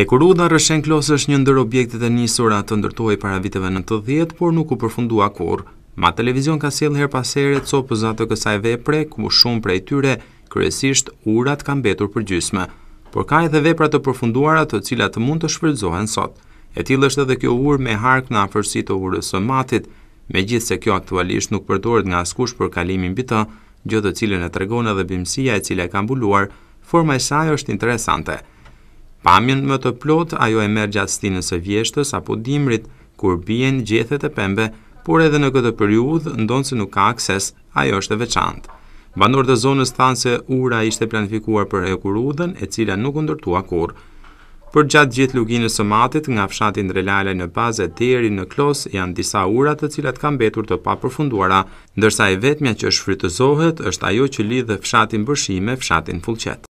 Hekurudha Rëshen Klos është një ndër objektet e njësora të ndërtoj para viteve në të dhjetë, por nuk u përfundua kur. Ma televizion ka sel her pasere të sopëzat të kësaj vepre, ku shumë prej tyre, kërësisht urat kanë betur për gjysme. Por ka edhe vepra të përfunduarat të cilat të mund të shfridzohen sot. E tjil është edhe kjo ur me hark në afërsi të urës së matit, me gjithë se kjo aktualisht nuk përdojt nga askush për kalimin bita, gjithë të cilën e tregona dhe bimësia e e kanë buluar, forma e saj është interesante. Pamjën më të plot, ajo e merë gjatë stinës e vjeshtës apo dimrit, kur bjen gjethet e pembe, por edhe në këtë periudh, ndonë se nuk ka akses, ajo është veçantë. Banor të zonës thanë se ura ishte planifikuar për e kurudhen, e cila nuk ndërtua kur. Për gjatë gjithë luginës së matit, nga fshatin Drelale në bazë e teri në klos, janë disa urat të cilat kam betur të pa përfunduara, ndërsa e vetëmja që është fritëzohet është ajo që lidhë fshatin bërshime, fshatin fulqet.